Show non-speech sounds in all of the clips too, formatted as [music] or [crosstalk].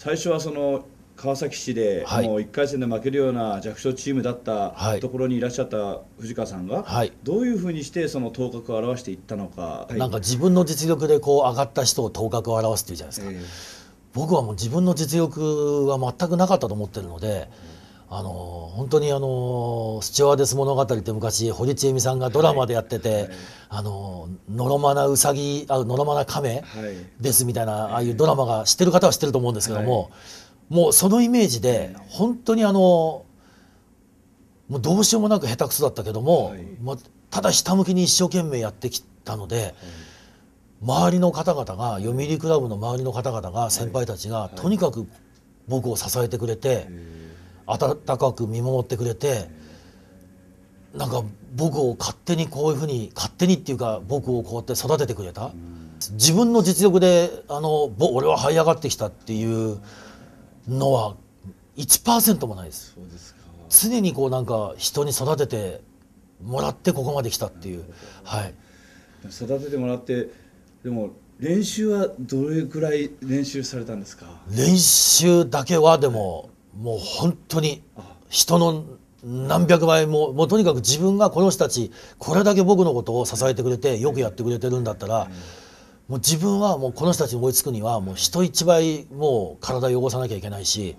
最初はその川崎市で、はい、もう1回戦で負けるような弱小チームだったところにいらっしゃった藤川さんが、はい、どういうふうにしてその頭角を現していったのか、はい、なんか自分の実力でこう上がった人を頭角を現すっていうじゃないですか、えー、僕はもう自分の実力は全くなかったと思ってるので。うんあの本当にあのスチュワーデス物語って昔堀ちえみさんがドラマでやってて、はいはい、あののろまなうさぎあのろまな亀ですみたいな、はい、ああいうドラマが知ってる方は知ってると思うんですけども、もうそのイメージで本当にあのもうどうしようもなく下手くそだったけども、まあ、ただひたむきに一生懸命やってきたので。周りの方々が読売クラブの周りの方々が先輩たちがとにかく僕を支えてくれて、温かく見守ってくれてなんか僕を勝手にこういうふうに勝手にっていうか僕をこうやって育ててくれた自分の実力であの俺は這い上がってきたっていうのは1%もないです常にこうなんか人に育ててもらってここまで来たっていう、はい、育ててもらってでも練習はどれくらい練習されたんですか練習だけはでももう本当に人の何百倍ももうとにかく自分がこの人たちこれだけ僕のことを支えてくれてよくやってくれてるんだったら、もう自分はもうこの人たちに追いつくにはもう人一倍もう体汚さなきゃいけないし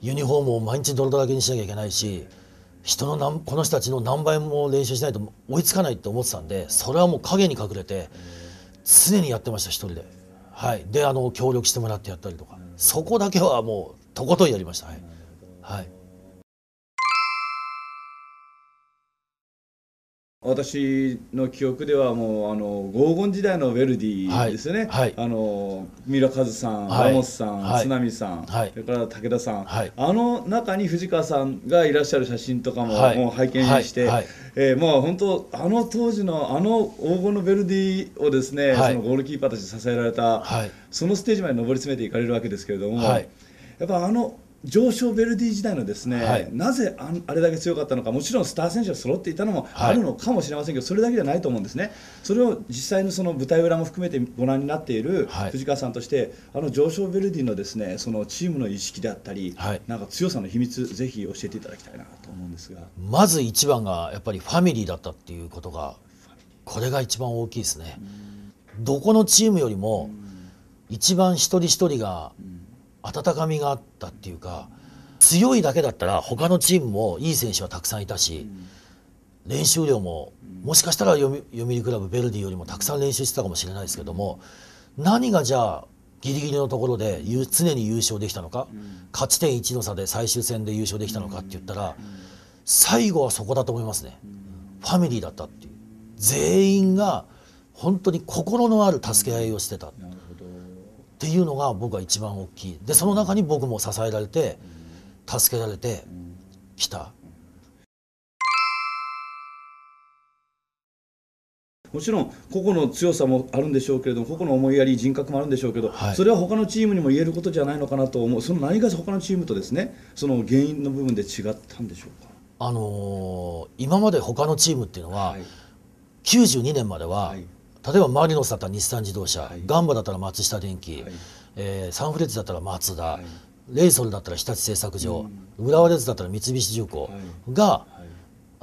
ユニフォームを毎日泥だらけにしなきゃいけないし人の何この人たちの何倍も練習しないと追いつかないって思ってたんでそれはもう陰に隠れて常にやってました一人で。はい、であの協力してもらってやったりとかそこだけはもうとことんやりました。はい。はい、私の記憶ではもうあの黄金時代のヴェルディですね、はいはい、あの三浦和さん、ラモスさん、津波さん、それから武田さん、あの中に藤川さんがいらっしゃる写真とかも,、もう拝見して、えー、もう本当あの当時のあの黄金のヴェルディをですね、はい、そのゴールキーパーとして支えられた、はい、そのステージまで上り詰めていかれるわけですけれども、はい、やっぱあの上昇ベルディ時代のですね、はい、なぜああれだけ強かったのか、もちろんスター選手が揃っていたのもあるのかもしれませんけど、それだけじゃないと思うんですね、それを実際のその舞台裏も含めてご覧になっている藤川さんとして、はい、あの上昇ベルディのですねそのチームの意識であったり、はい、なんか強さの秘密、ぜひ教えていただきたいなと思うんですがまず一番がやっぱりファミリーだったっていうことが、これが一番大きいですね。どこのチームよりも一番一人一人が、うん温かみがあったっていうか強いだけだったら他のチームもいい選手はたくさんいたし、練習量ももしかしたら読売クラブヴェルディよりもたくさん練習してたかもしれないですけども何がじゃあギリギリのところで常に優勝できたのか、勝ち点1の差で最終戦で優勝できたのかって言ったら、最後はそこだと思いますね、ファミリーだったっていう全員が本当に心のある助け合いをしてた。っていうのが僕は一番大きいでその中に僕も支えられて助けられてきた。もちろん個々の強さもあるんでしょうけれども個々の思いやり人格もあるんでしょうけど、はい、それは他のチームにも言えることじゃないのかなと思うその何が他のチームとですねその原因の部分で違ったんでしょうか、あのー、今まで他のチームっていうのは、はい、92年までは、例えばマリノスだったら日産自動車、はい、ガンバだったら松下電機、はい、えー、サンフレッツだったら松田、はい、レイソルだったら日立製作所、うん、浦和レッズだったら三菱重工が、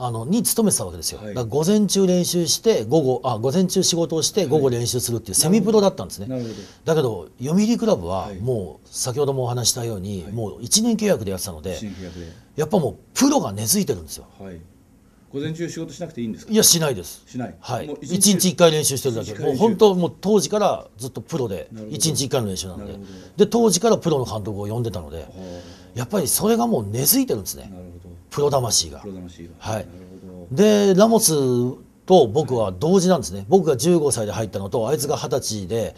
あのに勤めてたわけですよ、だ午前中練習して午後あ午前中仕事をして午後練習するっていうセミプロだったんですねだけど読売クラブはもう先ほどもお話したように、もう1年契約でやってたのでやっぱもうプロが根付いてるんですよ、午前中仕事しなくていいんですいやしないですしないはい一日一回練習してるだけもう本当もう当時からずっとプロで一日一回の練習なんでで当時からプロの監督を呼んでたのでやっぱりそれがもう根付いてるんですねプロ魂がはいでラモスと僕は同時なんですね僕が15歳で入ったのとあいつが二十歳で、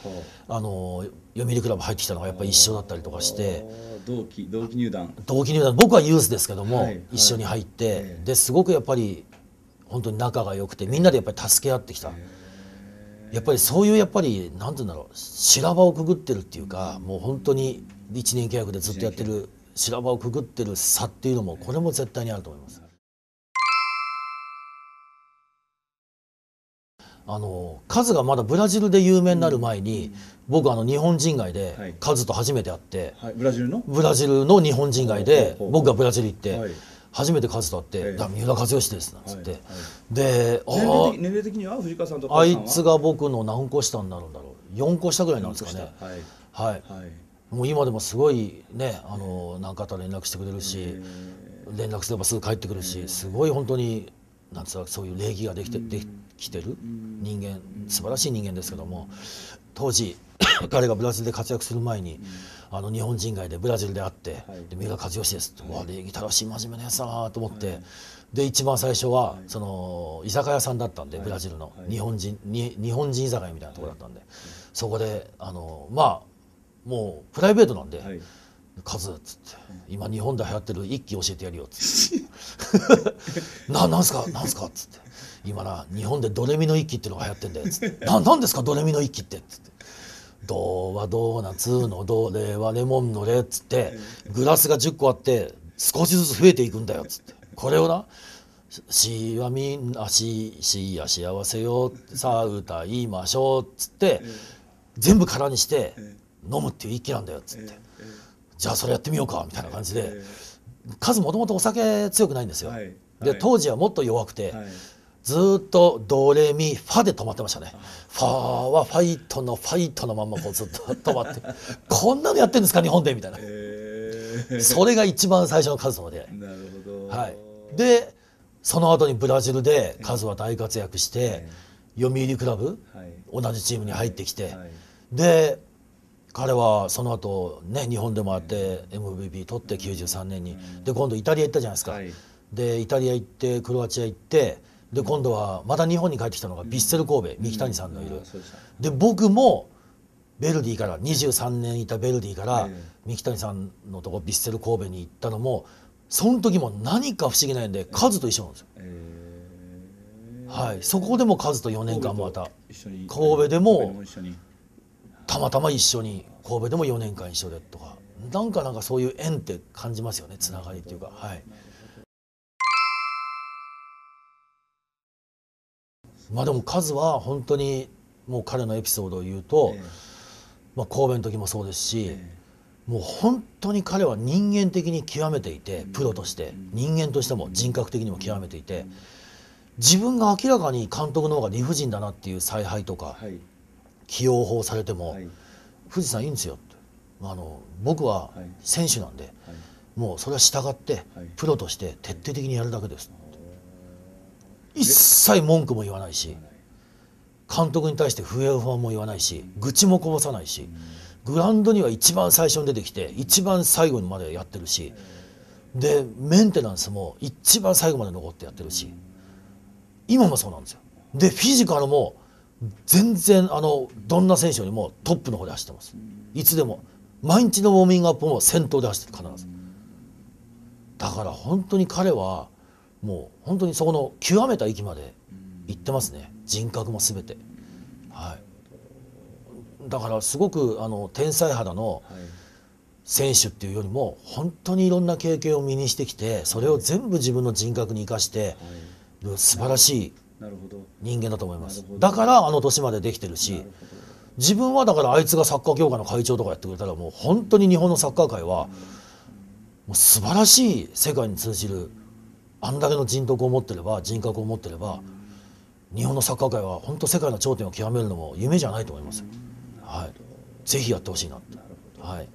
あの読売クラブ入ってきたのがやっぱり一緒だったりとかして同期同期入団同期入団僕はユースですけども、はいはい、一緒に入って、えー、ですごくやっぱり本当に仲が良くてみんなでやっぱり助け合ってきた、えー、やっぱりそういうやっぱり何て言うんだろう修羅場をくぐってるっていうか、もう本当に1年契約でずっとやってる修羅場をくぐってる差っていうのもこれも絶対にあると思います。あのカズがまだブラジルで有名になる前に、僕あの日本人街でカズと初めて会って、ブラジルのブラジルの日本人街で僕がブラジル行って。初めてカズと会って「だ三浦和義です」なんつって、であ年齢的には藤川さんとあいつが僕の何個下になるんだろう4個下ぐらいなんですかねはい、もう今でもすごいねあの何かあったら連絡してくれるし連絡すればすぐ帰ってくるしすごい本当になんつうそういう礼儀ができてできてる人間素晴らしい人間ですけども当時 [laughs] 彼がブラジルで活躍する前に、あの日本人街でブラジルで会って、はい、で三浦知良ですと、はい、礼儀正しい真面目なやつだなと思って、はい、で一番最初は、その居酒屋さんだったんで、ブラジルの、日本人に日本人居酒屋みたいなところだったんで、そこであのまあもうプライベートなんで。カズっつって今日本で流行ってる一揆教えてやるよっつって [laughs] なんすかなんすかっつって今な日本でドレミの一揆っていうのが流行ってんだよっつってなんですかドレミの一揆ってっつってドはドーナツのドレはレモンのレっつってグラスが10個あって少しずつ増えていくんだよっつってこれをなしはみんなししや幸せよさあ歌いましょうっつって全部空にして飲むっていう一気なんだよっつって。じゃあそれやってみようかみたいな感じで、カズもともとお酒強くないんですよ、で当時はもっと弱くて、ずっとドレミファで止まってましたねファはファイトのファイトのまんまこうずっと止まって [laughs] こんなのやってるんですか日本でみたいな、えー、それが一番最初のカズとの出会いなるほど、はい、でその後にブラジルでカズは大活躍して、読売クラブ、はい、同じチームに入ってきて、はい、で彼はその後ね日本でもあって MVP 取って93年にで今度イタリア行ったじゃないですか、はい、でイタリア行ってクロアチア行ってで今度はまた日本に帰ってきたのがヴィッセル神戸、三木谷さんのいる、で僕もベルディから23年いたベルディから三木谷さんのとこヴィッセル神戸に行ったのもその時も何か不思議なんでカズと一緒なんですよ。はい、そこでもカズと4年間また神戸でもたまたま一緒に神戸でも4年間一緒でとかなんかなんかそういう縁って感じますよねつながりっていうかはい。まあでも数は本当にもう彼のエピソードを言うと、まあ、神戸の時もそうですし、もう本当に彼は人間的に極めていてプロとして人間としても人格的にも極めていて自分が明らかに監督の方が理不尽だなっていう采配とか、起用法されても、はい、富士山いいんですよってあの僕は選手なんで、はい、もうそれは従って、プロとして徹底的にやるだけです一切文句も言わないし監督に対して不平不満も言わないし愚痴もこぼさないし、グラウンドには一番最初に出てきて一番最後にまでやってるしでメンテナンスも一番最後まで残ってやってるし今もそうなんですよ。でフィジカルも全然あのどんな選手よりもトップの方で走ってますいつでも毎日のウォーミングアップも先頭で走ってる必ずだから本当に彼はもう本当にそこの極めた域まで行ってますね人格も全て、はい、だからすごくあの天才肌の選手っていうよりも本当にいろんな経験を身にしてきてそれを全部自分の人格に生かして、は素晴らしい人間だと思いますだからあの年までできてるし自分はだからあいつがサッカー協会の会長とかやってくれたらもう本当に日本のサッカー界はもう素晴らしい世界に通じるあんだけの人徳を持ってれば人格を持ってれば日本のサッカー界は本当世界の頂点を極めるのも夢じゃないと思います。はい、ぜひやってほしいなって。はい